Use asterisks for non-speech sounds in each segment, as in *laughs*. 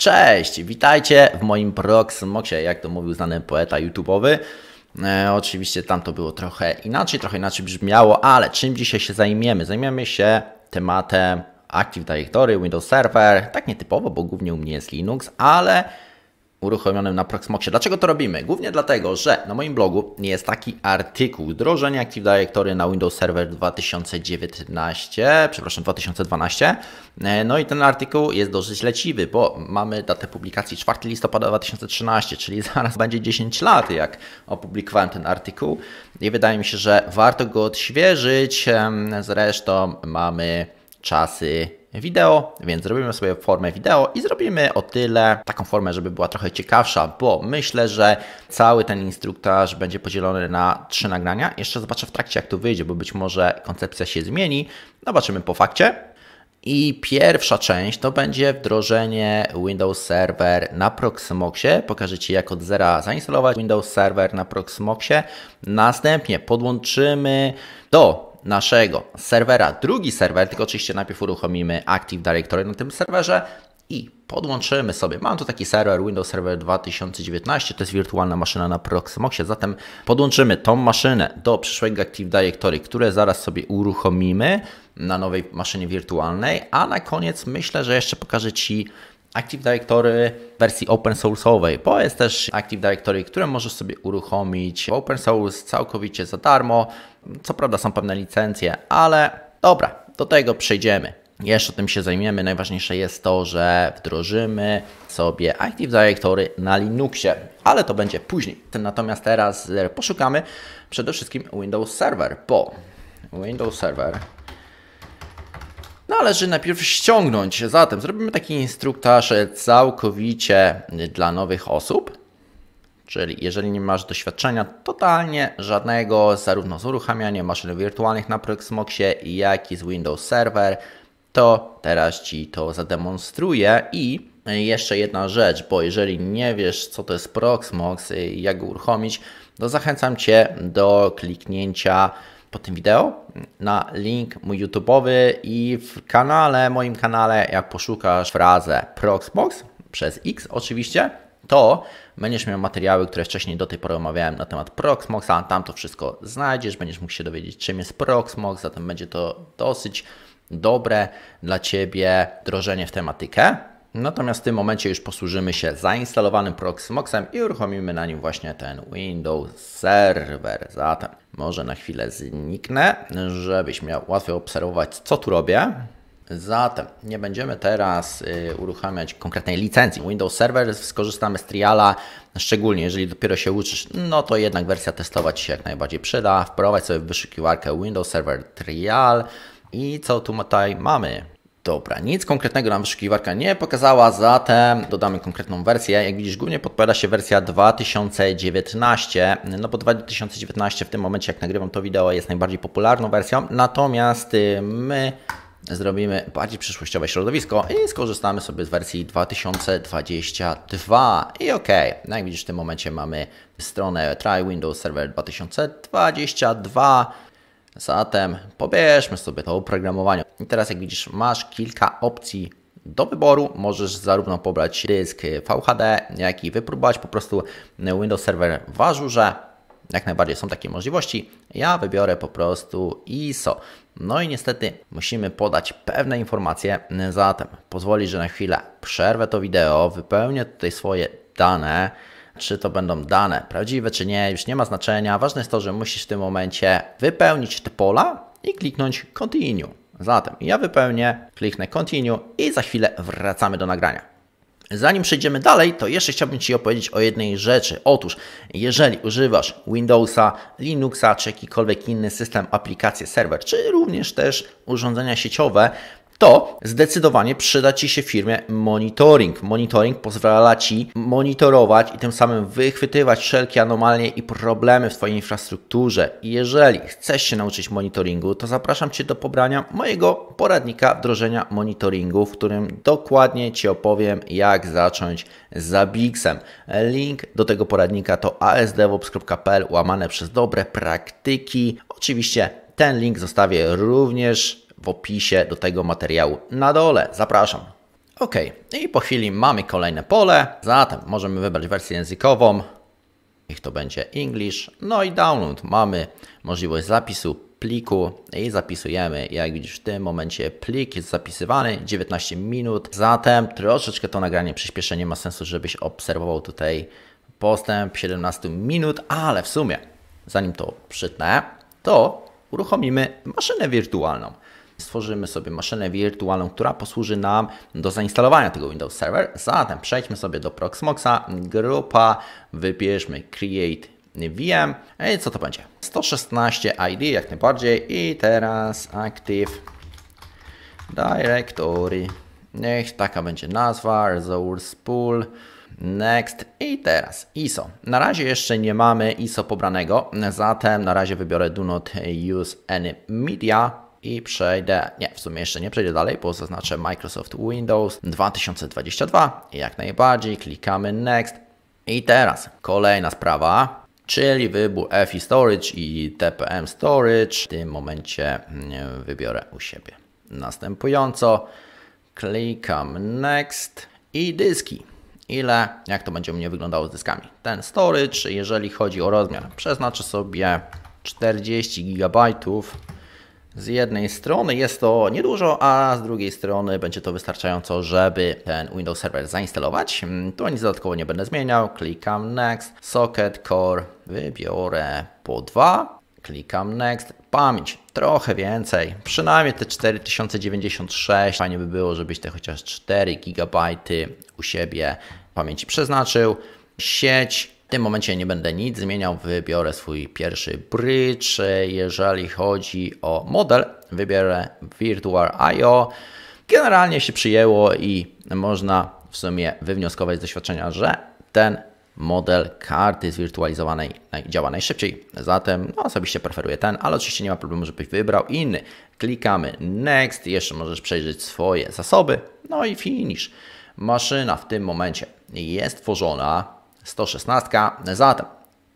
Cześć, witajcie w moim Proxmoxie, jak to mówił znany poeta YouTube'owy. E, oczywiście tam to było trochę inaczej, trochę inaczej brzmiało, ale czym dzisiaj się zajmiemy? Zajmiemy się tematem Active Directory, Windows Server, tak nietypowo, bo głównie u mnie jest Linux, ale uruchomionym na Proxmoxie. Dlaczego to robimy? Głównie dlatego, że na moim blogu jest taki artykuł wdrożenie Active Directory na Windows Server 2019, przepraszam 2012. E, no i ten artykuł jest dosyć leciwy, bo mamy datę publikacji 4 listopada 2013, czyli *laughs* zaraz będzie 10 lat jak opublikowałem ten artykuł i wydaje mi się, że warto go odświeżyć. Zresztą mamy czasy wideo, więc zrobimy sobie formę wideo i zrobimy o tyle taką formę, żeby była trochę ciekawsza, bo myślę, że cały ten instruktaż będzie podzielony na trzy nagrania. Jeszcze zobaczę w trakcie, jak to wyjdzie, bo być może koncepcja się zmieni. Zobaczymy po fakcie. I pierwsza część to będzie wdrożenie Windows Server na Proxmoxie. Pokażę Ci jak od zera zainstalować Windows Server na Proxmoxie. Następnie podłączymy do naszego serwera drugi serwer, tylko oczywiście najpierw uruchomimy Active Directory na tym serwerze i podłączymy sobie. Mam tu taki serwer Windows Server 2019, to jest wirtualna maszyna na Proxmoxie, zatem podłączymy tą maszynę do przyszłego Active Directory, które zaraz sobie uruchomimy na nowej maszynie wirtualnej, a na koniec myślę, że jeszcze pokażę Ci Active Directory w wersji open source'owej, bo jest też Active Directory, które możesz sobie uruchomić open source całkowicie za darmo. Co prawda są pewne licencje, ale dobra, do tego przejdziemy. Jeszcze tym się zajmiemy. Najważniejsze jest to, że wdrożymy sobie Active Directory na Linuxie, ale to będzie później. Natomiast teraz poszukamy przede wszystkim Windows Server, bo Windows Server należy no, najpierw ściągnąć. Zatem zrobimy taki instruktaż e, całkowicie e, dla nowych osób. Czyli jeżeli nie masz doświadczenia totalnie żadnego, zarówno z uruchamianiem maszyn wirtualnych na Proxmoxie, jak i z Windows Server, to teraz Ci to zademonstruję i e, jeszcze jedna rzecz, bo jeżeli nie wiesz, co to jest Proxmox i jak go uruchomić, to zachęcam Cię do kliknięcia pod tym wideo na link mój YouTube'owy i w kanale, moim kanale, jak poszukasz frazę Proxbox przez X oczywiście, to będziesz miał materiały, które wcześniej do tej pory omawiałem na temat Proxmoxa, tam to wszystko znajdziesz, będziesz mógł się dowiedzieć czym jest Proxmox, zatem będzie to dosyć dobre dla Ciebie drożenie w tematykę. Natomiast w tym momencie już posłużymy się zainstalowanym Proxmoxem i uruchomimy na nim właśnie ten Windows Server. Zatem może na chwilę zniknę, żebyś miał łatwiej obserwować co tu robię. Zatem nie będziemy teraz y, uruchamiać konkretnej licencji Windows Server, skorzystamy z triala, szczególnie jeżeli dopiero się uczysz, no to jednak wersja testować się jak najbardziej przyda. Wprowadź sobie w wyszukiwarkę Windows Server Trial i co tutaj mamy? Dobra, nic konkretnego nam wyszukiwarka nie pokazała, zatem dodamy konkretną wersję. Jak widzisz, głównie podpowiada się wersja 2019, no bo 2019 w tym momencie, jak nagrywam to wideo, jest najbardziej popularną wersją, natomiast y, my zrobimy bardziej przyszłościowe środowisko i skorzystamy sobie z wersji 2022. I ok, no jak widzisz, w tym momencie mamy stronę Try Windows Server 2022 Zatem pobierzmy sobie to oprogramowanie. I teraz jak widzisz masz kilka opcji do wyboru. Możesz zarówno pobrać dysk VHD, jak i wypróbować po prostu Windows Server w Azure. Jak najbardziej są takie możliwości. Ja wybiorę po prostu ISO. No i niestety musimy podać pewne informacje. Zatem pozwoli, że na chwilę przerwę to wideo, wypełnię tutaj swoje dane czy to będą dane prawdziwe, czy nie, już nie ma znaczenia. Ważne jest to, że musisz w tym momencie wypełnić te pola i kliknąć continue. Zatem ja wypełnię, kliknę continue i za chwilę wracamy do nagrania. Zanim przejdziemy dalej, to jeszcze chciałbym Ci opowiedzieć o jednej rzeczy. Otóż, jeżeli używasz Windowsa, Linuxa czy jakikolwiek inny system, aplikacje, serwer, czy również też urządzenia sieciowe, to zdecydowanie przyda Ci się firmie monitoring. Monitoring pozwala Ci monitorować i tym samym wychwytywać wszelkie anomalie i problemy w Twojej infrastrukturze. I jeżeli chcesz się nauczyć monitoringu, to zapraszam Cię do pobrania mojego poradnika wdrożenia monitoringu, w którym dokładnie Ci opowiem, jak zacząć z Bixem. Link do tego poradnika to asdevops.pl łamane przez dobre praktyki. Oczywiście ten link zostawię również w opisie do tego materiału na dole. Zapraszam. Ok, i po chwili mamy kolejne pole, zatem możemy wybrać wersję językową, niech to będzie English, no i download. Mamy możliwość zapisu pliku i zapisujemy, jak widzisz w tym momencie plik jest zapisywany 19 minut, zatem troszeczkę to nagranie przyspieszenie ma sensu, żebyś obserwował tutaj postęp 17 minut, ale w sumie zanim to przytnę, to uruchomimy maszynę wirtualną stworzymy sobie maszynę wirtualną, która posłuży nam do zainstalowania tego Windows Server. Zatem przejdźmy sobie do Proxmoxa, grupa, wybierzmy Create VM. I co to będzie? 116 ID jak najbardziej i teraz Active Directory. Niech taka będzie nazwa, resource pool, next i teraz ISO. Na razie jeszcze nie mamy ISO pobranego, zatem na razie wybiorę do not use any media i przejdę, nie, w sumie jeszcze nie przejdę dalej, bo zaznaczę Microsoft Windows 2022 i jak najbardziej klikamy Next. I teraz kolejna sprawa, czyli wybór FI Storage i TPM Storage. W tym momencie mm, wybiorę u siebie następująco. Klikam Next i dyski. Ile, jak to będzie u mnie wyglądało z dyskami? Ten storage, jeżeli chodzi o rozmiar, przeznaczę sobie 40 GB z jednej strony jest to niedużo, a z drugiej strony będzie to wystarczająco, żeby ten Windows Server zainstalować. Mm, tu nic dodatkowo nie będę zmieniał. Klikam Next, Socket Core, wybiorę po dwa, klikam Next, pamięć trochę więcej, przynajmniej te 4096. Fajnie by było, żebyś te chociaż 4 GB u siebie pamięci przeznaczył. Sieć w tym momencie nie będę nic zmieniał, wybiorę swój pierwszy bridge. Jeżeli chodzi o model, wybierę IO. Generalnie się przyjęło i można w sumie wywnioskować z doświadczenia, że ten model karty zwirtualizowanej działa najszybciej. Zatem no, osobiście preferuję ten, ale oczywiście nie ma problemu, żebyś wybrał inny. Klikamy Next, jeszcze możesz przejrzeć swoje zasoby, no i finish. Maszyna w tym momencie jest tworzona 116. Zatem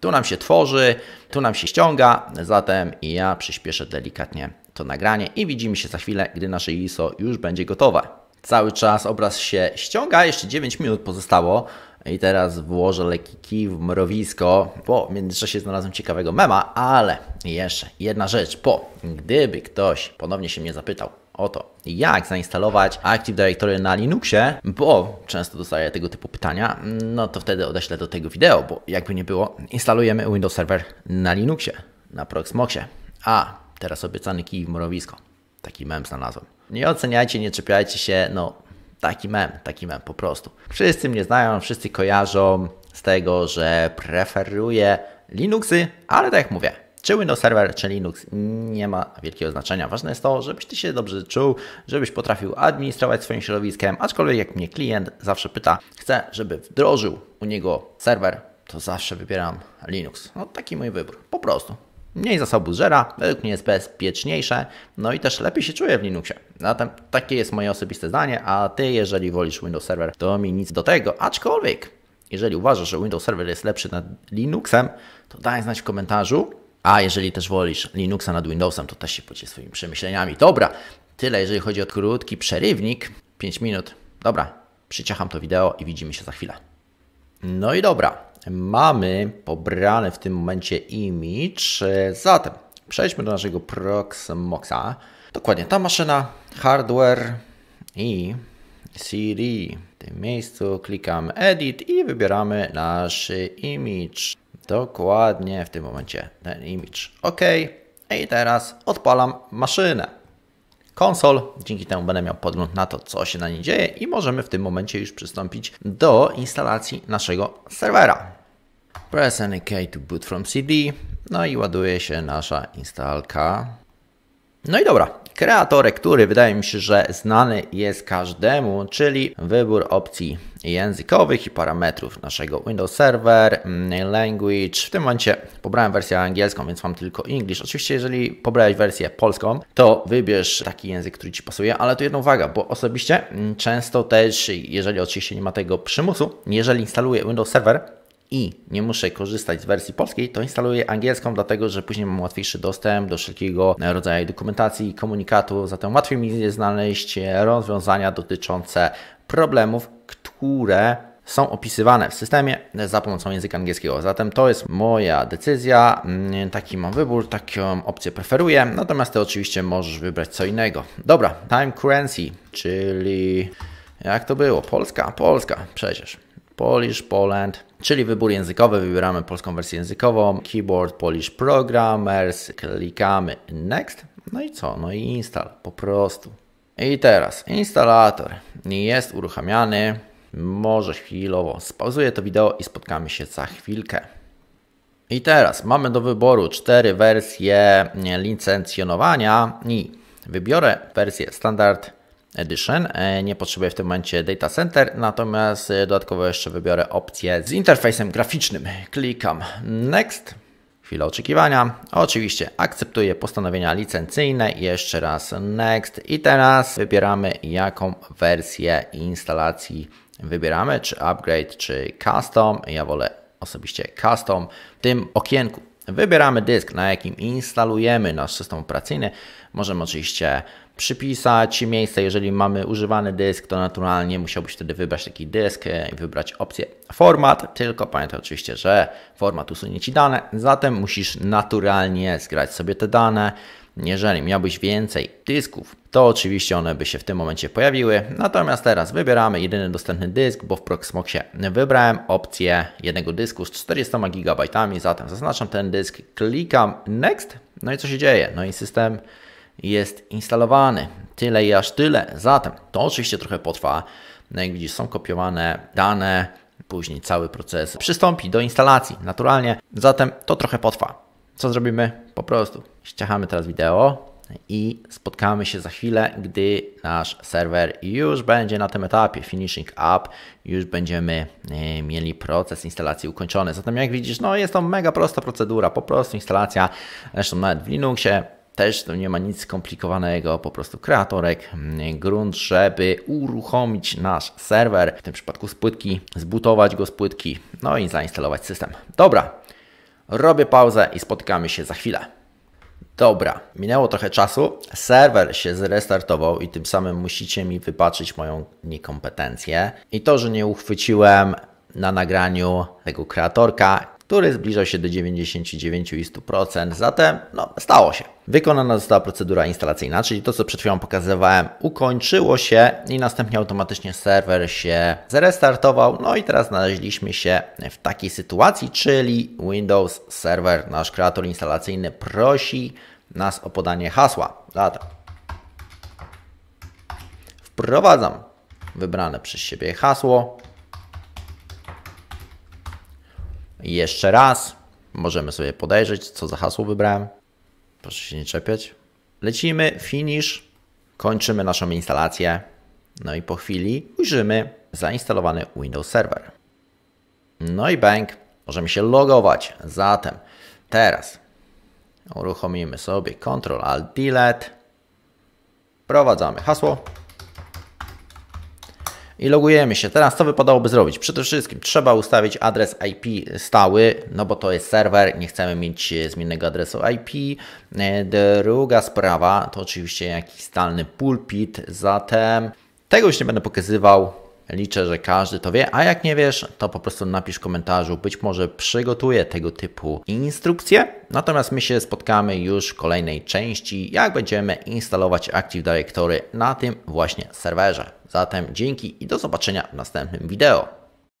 tu nam się tworzy, tu nam się ściąga, zatem ja przyspieszę delikatnie to nagranie i widzimy się za chwilę, gdy nasze ISO już będzie gotowe. Cały czas obraz się ściąga, jeszcze 9 minut pozostało i teraz włożę lekki kij w mrowisko, bo w międzyczasie znalazłem ciekawego mema, ale jeszcze jedna rzecz, bo gdyby ktoś ponownie się mnie zapytał, Oto, jak zainstalować Active Directory na Linuxie, bo często dostaję tego typu pytania, no to wtedy odeślę do tego wideo, bo jakby nie było, instalujemy Windows Server na Linuxie, na Proxmoxie. A, teraz obiecany kij w mrowisko. Taki mem znalazłem. Nie oceniajcie, nie czepiajcie się, no taki mem, taki mem po prostu. Wszyscy mnie znają, wszyscy kojarzą z tego, że preferuję Linuxy, ale tak jak mówię, czy Windows Server, czy Linux, nie ma wielkiego znaczenia. Ważne jest to, żebyś ty się dobrze czuł, żebyś potrafił administrować swoim środowiskiem, aczkolwiek jak mnie klient zawsze pyta, chcę, żeby wdrożył u niego serwer, to zawsze wybieram Linux. No taki mój wybór, po prostu. Mniej zasobu żera, według mnie jest bezpieczniejsze, no i też lepiej się czuję w Linuxie. Zatem takie jest moje osobiste zdanie, a ty jeżeli wolisz Windows Server, to mi nic do tego, aczkolwiek jeżeli uważasz, że Windows Server jest lepszy nad Linuxem, to daj znać w komentarzu, a jeżeli też wolisz Linuxa nad Windowsem, to też się podziel swoimi przemyśleniami. Dobra, tyle jeżeli chodzi o krótki przerywnik. 5 minut. Dobra, przyciacham to wideo i widzimy się za chwilę. No i dobra, mamy pobrany w tym momencie image. Zatem przejdźmy do naszego Proxmoxa. Dokładnie ta maszyna, hardware i CD. W tym miejscu klikam edit i wybieramy nasz image. Dokładnie w tym momencie ten image. OK. I teraz odpalam maszynę. Konsol, dzięki temu będę miał podgląd na to, co się na niej dzieje i możemy w tym momencie już przystąpić do instalacji naszego serwera. Press any key to boot from CD. No i ładuje się nasza instalka. No i dobra, kreatorek, który wydaje mi się, że znany jest każdemu, czyli wybór opcji językowych i parametrów naszego Windows Server, mm, Language. W tym momencie pobrałem wersję angielską, więc mam tylko English. Oczywiście, jeżeli pobrałeś wersję polską, to wybierz taki język, który Ci pasuje, ale tu jedna uwaga, bo osobiście mm, często też, jeżeli oczywiście nie ma tego przymusu, jeżeli instaluję Windows Server, i nie muszę korzystać z wersji polskiej, to instaluję angielską, dlatego że później mam łatwiejszy dostęp do wszelkiego rodzaju dokumentacji, komunikatu, zatem łatwiej mi jest znaleźć rozwiązania dotyczące problemów, które są opisywane w systemie za pomocą języka angielskiego. Zatem to jest moja decyzja, mm, taki mam wybór, taką opcję preferuję, natomiast ty oczywiście możesz wybrać co innego. Dobra, time currency, czyli jak to było? Polska, Polska, przecież. Polish, Poland, czyli wybór językowy, wybieramy polską wersję językową, keyboard Polish Programmers, klikamy next, no i co? No i install, po prostu. I teraz instalator jest uruchamiany, może chwilowo spauzuję to wideo i spotkamy się za chwilkę. I teraz mamy do wyboru cztery wersje licencjonowania i wybiorę wersję standard Edition. E, nie potrzebuję w tym momencie data center, natomiast e, dodatkowo jeszcze wybiorę opcję z interfejsem graficznym. Klikam next. Chwila oczekiwania. Oczywiście akceptuję postanowienia licencyjne. Jeszcze raz next. I teraz wybieramy jaką wersję instalacji wybieramy, czy upgrade, czy custom. Ja wolę osobiście custom. W tym okienku wybieramy dysk, na jakim instalujemy nasz system operacyjny. Możemy oczywiście przypisać miejsce, jeżeli mamy używany dysk, to naturalnie musiałbyś wtedy wybrać taki dysk e, i wybrać opcję format, tylko pamiętaj oczywiście, że format usunie Ci dane, zatem musisz naturalnie zgrać sobie te dane. Jeżeli miałbyś więcej dysków, to oczywiście one by się w tym momencie pojawiły. Natomiast teraz wybieramy jedyny dostępny dysk, bo w Proxmoxie wybrałem opcję jednego dysku z 40 GB, zatem zaznaczam ten dysk, klikam Next, no i co się dzieje? No i system jest instalowany. Tyle i aż tyle. Zatem to oczywiście trochę potrwa. No jak widzisz, są kopiowane dane, później cały proces przystąpi do instalacji naturalnie. Zatem to trochę potrwa. Co zrobimy? Po prostu ściachamy teraz wideo i spotkamy się za chwilę, gdy nasz serwer już będzie na tym etapie finishing up, już będziemy e, mieli proces instalacji ukończony. Zatem jak widzisz, no jest to mega prosta procedura, po prostu instalacja, zresztą nawet w Linuxie też to nie ma nic skomplikowanego, po prostu kreatorek, mm, grunt, żeby uruchomić nasz serwer, w tym przypadku z płytki, zbutować go z płytki, no i zainstalować system. Dobra, robię pauzę i spotykamy się za chwilę. Dobra, minęło trochę czasu, serwer się zrestartował i tym samym musicie mi wybaczyć moją niekompetencję i to, że nie uchwyciłem na nagraniu tego kreatorka, który zbliżał się do 99 i 100%. Zatem no, stało się. Wykonana została procedura instalacyjna, czyli to, co przed chwilą pokazywałem, ukończyło się i następnie automatycznie serwer się zrestartował. No i teraz znaleźliśmy się w takiej sytuacji, czyli Windows Server, nasz kreator instalacyjny, prosi nas o podanie hasła. Zatem tak. wprowadzam wybrane przez siebie hasło Jeszcze raz. Możemy sobie podejrzeć, co za hasło wybrałem. Proszę się nie czepiać. Lecimy, finish. Kończymy naszą instalację. No i po chwili ujrzymy zainstalowany Windows Server. No i bank. Możemy się logować. Zatem teraz uruchomimy sobie Ctrl Alt Delete. Wprowadzamy hasło i logujemy się. Teraz co wypadałoby zrobić? Przede wszystkim trzeba ustawić adres IP stały, no bo to jest serwer, nie chcemy mieć e, zmiennego adresu IP. E, druga sprawa to oczywiście jakiś stalny pulpit, zatem tego już nie będę pokazywał. Liczę, że każdy to wie, a jak nie wiesz, to po prostu napisz w komentarzu, być może przygotuję tego typu instrukcje. Natomiast my się spotkamy już w kolejnej części, jak będziemy instalować Active Directory na tym właśnie serwerze. Zatem dzięki i do zobaczenia w następnym wideo.